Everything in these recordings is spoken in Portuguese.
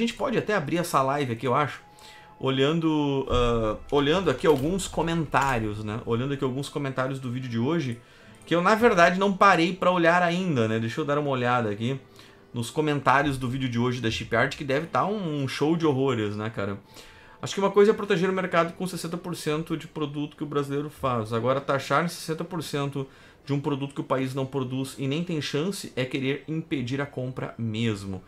gente pode até abrir essa live aqui, eu acho, olhando, uh, olhando aqui alguns comentários, né? Olhando aqui alguns comentários do vídeo de hoje, que eu na verdade não parei para olhar ainda, né? Deixa eu dar uma olhada aqui nos comentários do vídeo de hoje da Shipyard, que deve estar tá um show de horrores, né, cara? Acho que uma coisa é proteger o mercado com 60% de produto que o brasileiro faz. Agora, taxar 60% de um produto que o país não produz e nem tem chance é querer impedir a compra mesmo.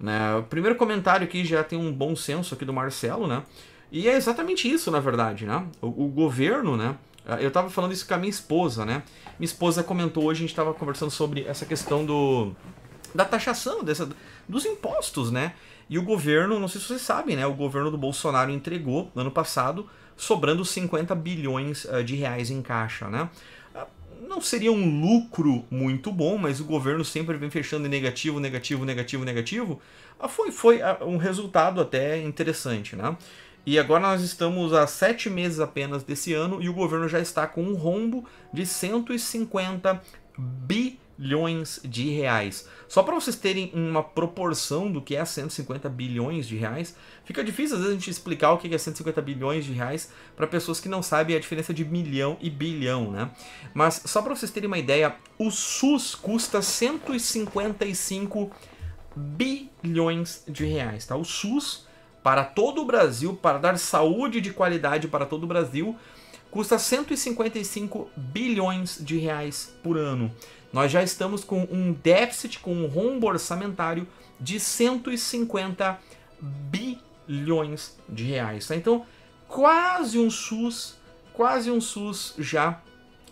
Né? O primeiro comentário aqui já tem um bom senso aqui do Marcelo, né? E é exatamente isso, na verdade, né? O, o governo, né? Ah, eu estava falando isso com a minha esposa, né? Minha esposa comentou hoje, a gente estava conversando sobre essa questão do da taxação, dessa, dos impostos, né? E o governo, não sei se vocês sabem, né? O governo do Bolsonaro entregou no ano passado sobrando 50 bilhões ah, de reais em caixa, né? não seria um lucro muito bom, mas o governo sempre vem fechando em negativo, negativo, negativo, negativo. Ah, foi, foi ah, um resultado até interessante, né? E agora nós estamos a sete meses apenas desse ano e o governo já está com um rombo de 150 bilhões bilhões de reais. Só para vocês terem uma proporção do que é 150 bilhões de reais, fica difícil às vezes a gente explicar o que é 150 bilhões de reais para pessoas que não sabem a diferença de milhão e bilhão, né? Mas só para vocês terem uma ideia, o SUS custa 155 bilhões de reais, tá? O SUS para todo o Brasil, para dar saúde de qualidade para todo o Brasil, custa 155 bilhões de reais por ano. Nós já estamos com um déficit, com um rombo orçamentário de 150 bilhões de reais. Tá? Então, quase um SUS, quase um SUS já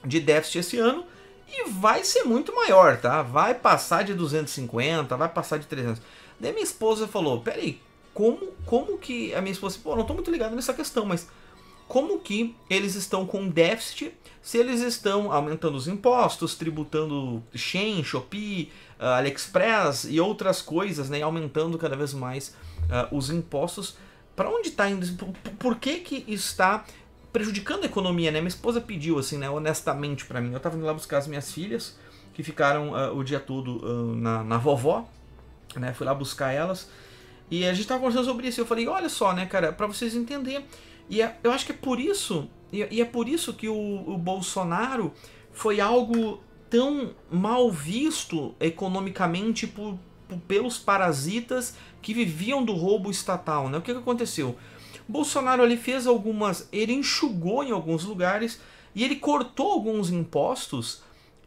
de déficit esse ano e vai ser muito maior, tá? Vai passar de 250, vai passar de 300. Daí minha esposa falou: "Peraí, como como que a minha esposa, pô, não tô muito ligado nessa questão, mas como que eles estão com déficit se eles estão aumentando os impostos, tributando shen Shopee, eh, AliExpress e outras coisas, né, aumentando cada vez mais uh, os impostos. Para onde está indo? Por, que, que está prejudicando a economia, né? Minha esposa pediu, assim, né, honestamente para mim. Eu estava indo lá buscar as minhas filhas, que ficaram uh, o dia todo uh, na, na vovó, né? Fui lá buscar elas. E a gente estava conversando sobre isso. Eu falei, olha só, né, cara, para vocês entenderem e é, eu acho que é por isso, e, é por isso que o, o Bolsonaro foi algo tão mal visto economicamente por, por, pelos parasitas que viviam do roubo estatal. Né? O que, que aconteceu? Bolsonaro ele fez algumas. ele enxugou em alguns lugares e ele cortou alguns impostos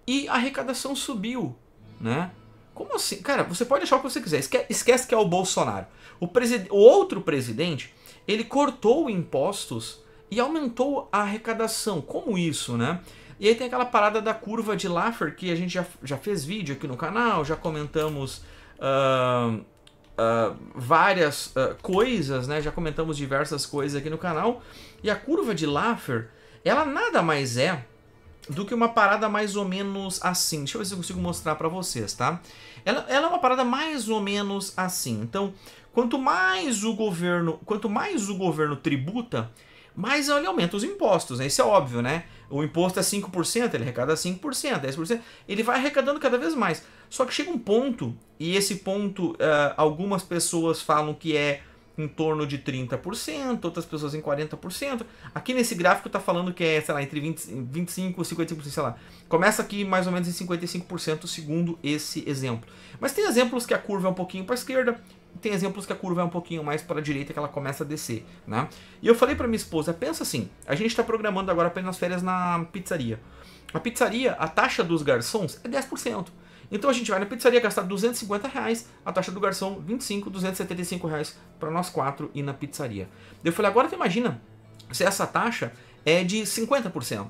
e a arrecadação subiu. Né? Como assim? Cara, você pode achar o que você quiser. Esquece, que é o Bolsonaro. O, o outro presidente ele cortou impostos e aumentou a arrecadação. Como isso, né? E aí tem aquela parada da curva de Laffer que a gente já, já fez vídeo aqui no canal, já comentamos uh, uh, várias uh, coisas, né? Já comentamos diversas coisas aqui no canal. E a curva de Laffer, ela nada mais é do que uma parada mais ou menos assim. Deixa eu ver se eu consigo mostrar para vocês, tá? Ela, ela, é uma parada mais ou menos assim. Então, quanto mais o governo, quanto mais o governo tributa, mais ele aumenta os impostos, né? Isso é óbvio, né? O imposto é 5%, ele arrecada 5%, 10%, ele vai arrecadando cada vez mais. Só que chega um ponto, e esse ponto uh, algumas pessoas falam que é em torno de 30%, outras pessoas em 40%. Aqui nesse gráfico está falando que é, sei lá, entre 20, 25 e 55%, sei lá. Começa aqui mais ou menos em 55% segundo esse exemplo. Mas tem exemplos que a curva é um pouquinho para a esquerda, tem exemplos que a curva é um pouquinho mais para a direita que ela começa a descer, né? E eu falei para minha esposa, pensa assim, a gente está programando agora apenas férias na pizzaria. A pizzaria, a taxa dos garçons é 10%. Então a gente vai na pizzaria gastar 250 reais, a taxa do garçom 25, 275 reais para nós quatro ir na pizzaria. Eu falei, agora tu imagina se essa taxa é de 50%.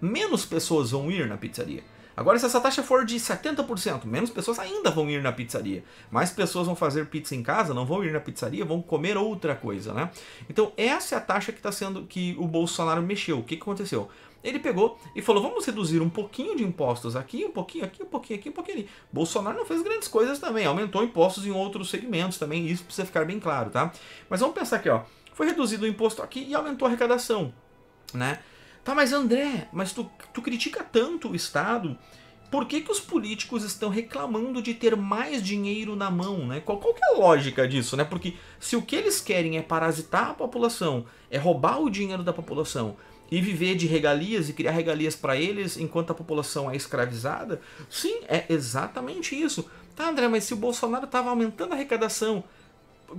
Menos pessoas vão ir na pizzaria. Agora, se essa taxa for de 70%, menos pessoas ainda vão ir na pizzaria. Mais pessoas vão fazer pizza em casa, não vão ir na pizzaria, vão comer outra coisa, né? Então, essa é a taxa que está sendo que o Bolsonaro mexeu. O que, que aconteceu? ele pegou e falou: vamos reduzir um pouquinho de impostos aqui, um pouquinho aqui, um pouquinho aqui, um pouquinho ali. Bolsonaro não fez grandes coisas também, aumentou impostos em outros segmentos também, isso precisa ficar bem claro, tá? Mas vamos pensar aqui, ó. Foi reduzido o imposto aqui e aumentou a arrecadação, né? Tá, mas André, mas tu, tu critica tanto o Estado por que, que os políticos estão reclamando de ter mais dinheiro na mão, né? Qual, qual que é a lógica disso, né? Porque se o que eles querem é parasitar a população, é roubar o dinheiro da população, e viver de regalias e criar regalias para eles enquanto a população é escravizada? Sim, é exatamente isso. Tá, André, mas se o Bolsonaro estava aumentando a arrecadação,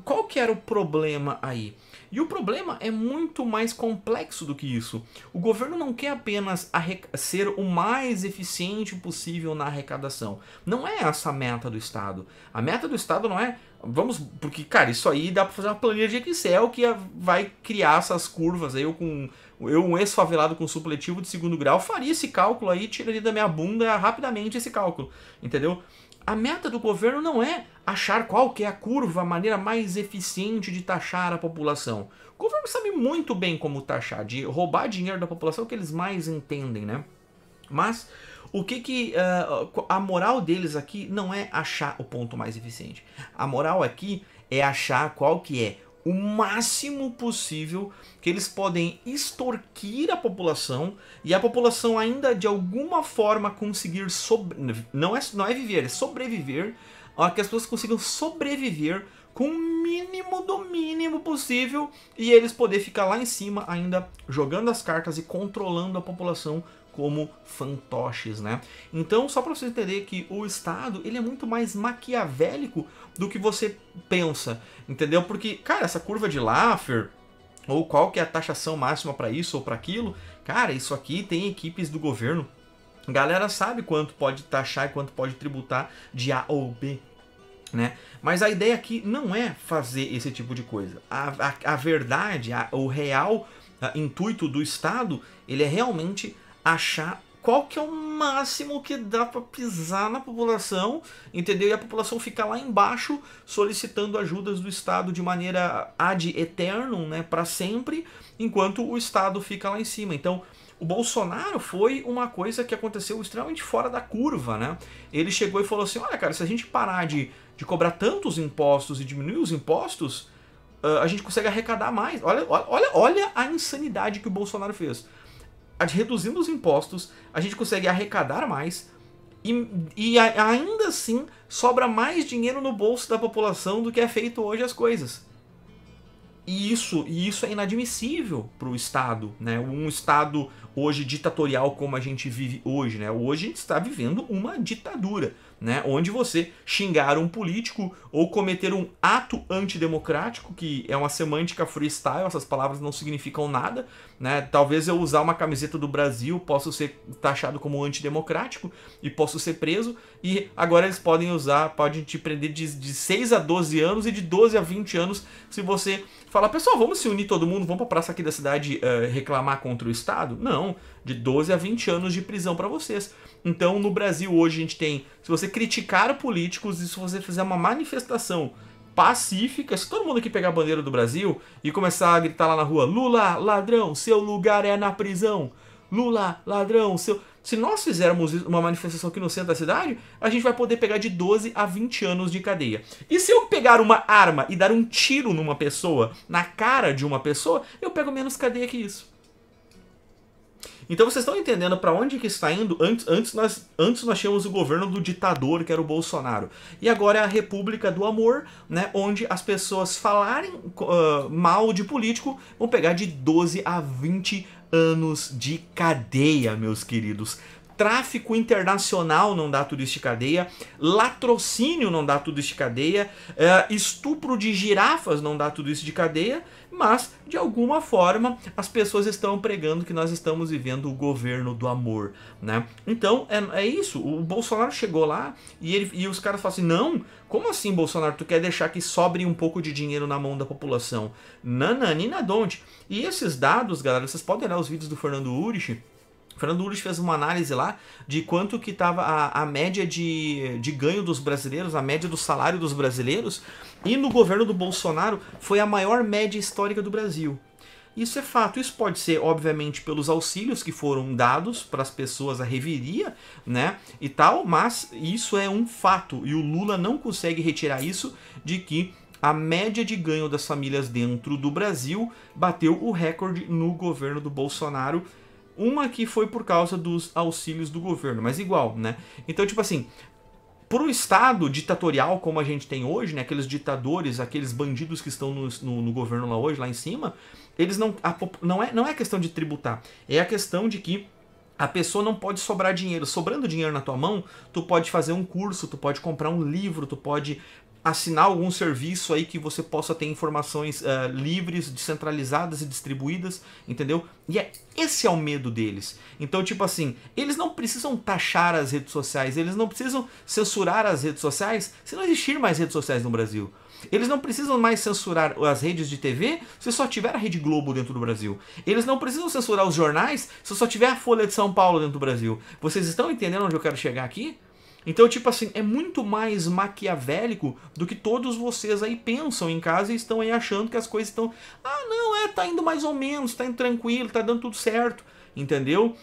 qual que era o problema aí? E o problema é muito mais complexo do que isso. O governo não quer apenas ser o mais eficiente possível na arrecadação. Não é essa a meta do Estado. A meta do Estado não é vamos, porque cara, isso aí dá para fazer uma planilha de Excel que vai criar essas curvas aí eu com eu um ex-favelado com supletivo de segundo grau faria esse cálculo aí, tiraria da minha bunda rapidamente esse cálculo, entendeu? a meta do governo não é achar qual que é a curva, a maneira mais eficiente de taxar a população. O governo sabe muito bem como taxar, de roubar dinheiro da população que eles mais entendem, né? Mas o que que uh, a moral deles aqui não é achar o ponto mais eficiente. A moral aqui é achar qual que é o máximo possível que eles podem extorquir a população e a população ainda de alguma forma conseguir sobre... não é não é viver, é sobreviver, a que as pessoas consigam sobreviver com o mínimo do mínimo possível e eles poder ficar lá em cima ainda jogando as cartas e controlando a população como fantoches, né? Então, só para você entender que o Estado, ele é muito mais maquiavélico do que você pensa, entendeu? Porque, cara, essa curva de Laffer, ou qual que é a taxação máxima para isso ou para aquilo, cara, isso aqui tem equipes do governo. Galera sabe quanto pode taxar e quanto pode tributar de A ou B, né? Mas a ideia aqui não é fazer esse tipo de coisa. A, a, a verdade, a, o real intuito do Estado, ele é realmente achar qual que é o máximo que dá para pisar na população, entendeu? E a população fica lá embaixo solicitando ajudas do Estado de maneira ad eternum, né, para sempre, enquanto o Estado fica lá em cima. Então, o Bolsonaro foi uma coisa que aconteceu extremamente fora da curva, né? Ele chegou e falou assim: olha, cara, se a gente parar de, de cobrar tantos impostos e diminuir os impostos, uh, a gente consegue arrecadar mais. Olha, olha, olha a insanidade que o Bolsonaro fez reduzindo os impostos, a gente consegue arrecadar mais e, e a, ainda assim sobra mais dinheiro no bolso da população do que é feito hoje as coisas. E isso, e isso é inadmissível para o Estado, né? Um Estado hoje ditatorial como a gente vive hoje, né? Hoje está vivendo uma ditadura né? Onde você xingar um político ou cometer um ato antidemocrático, que é uma semântica freestyle, essas palavras não significam nada, né? Talvez eu usar uma camiseta do Brasil possa ser taxado como antidemocrático e posso ser preso, e agora eles podem usar, podem te prender de, de 6 a 12 anos e de 12 a 20 anos se você falar, pessoal, vamos se unir todo mundo, vamos pra praça aqui da cidade uh, reclamar contra o Estado? Não de 12 a 20 anos de prisão para vocês. Então, no Brasil hoje a gente tem, se você criticar políticos e se você fizer uma manifestação pacífica, se todo mundo aqui pegar a bandeira do Brasil e começar a gritar lá na rua, Lula, ladrão, seu lugar é na prisão. Lula, ladrão, seu se nós fizermos uma manifestação aqui no centro da cidade, a gente vai poder pegar de 12 a 20 anos de cadeia. E se eu pegar uma arma e dar um tiro numa pessoa, na cara de uma pessoa, eu pego menos cadeia que isso. Então vocês estão entendendo para onde que está indo? Antes, antes, nós, antes nós tínhamos o governo do ditador, que era o Bolsonaro. E agora é a República do Amor, né? Onde as pessoas falarem uh, mal de político vão pegar de 12 a 20 anos de cadeia, meus queridos tráfico internacional não dá tudo isso de cadeia, latrocínio não dá tudo isso de cadeia, eh, estupro de girafas não dá tudo isso de cadeia, mas de alguma forma as pessoas estão pregando que nós estamos vivendo o governo do amor, né? Então é, é isso. O Bolsonaro chegou lá e, ele, e os caras falam assim: não, como assim, Bolsonaro? Tu quer deixar que sobre um pouco de dinheiro na mão da população? Nananina, donde? E esses dados, galera, vocês podem olhar os vídeos do Fernando Urich Fernando Ulis fez uma análise lá de quanto que estava a, a média de, de ganho dos brasileiros, a média do salário dos brasileiros, e no governo do Bolsonaro foi a maior média histórica do Brasil. Isso é fato. Isso pode ser, obviamente, pelos auxílios que foram dados para as pessoas, a reviria, né? E tal, mas isso é um fato. E o Lula não consegue retirar isso de que a média de ganho das famílias dentro do Brasil bateu o recorde no governo do Bolsonaro uma que foi por causa dos auxílios do governo, mas igual, né? Então, tipo assim, para o Estado ditatorial como a gente tem hoje, né, aqueles ditadores, aqueles bandidos que estão no, no, no governo lá hoje, lá em cima, eles não, a, não, é, não é questão de tributar, é a questão de que a pessoa não pode sobrar dinheiro. Sobrando dinheiro na tua mão, tu pode fazer um curso, tu pode comprar um livro, tu pode assinar algum serviço aí que você possa ter informações uh, livres, descentralizadas e distribuídas, entendeu? E é esse é o medo deles. Então, tipo assim, eles não precisam taxar as redes sociais, eles não precisam censurar as redes sociais se não existir mais redes sociais no Brasil. Eles não precisam mais censurar as redes de TV se só tiver a Rede Globo dentro do Brasil. Eles não precisam censurar os jornais se só tiver a Folha de São Paulo dentro do Brasil. Vocês estão entendendo onde eu quero chegar aqui? Então, tipo assim, é muito mais maquiavélico do que todos vocês aí pensam em casa e estão aí achando que as coisas estão. Ah, não, é, tá indo mais ou menos, tá indo tranquilo, tá dando tudo certo, entendeu?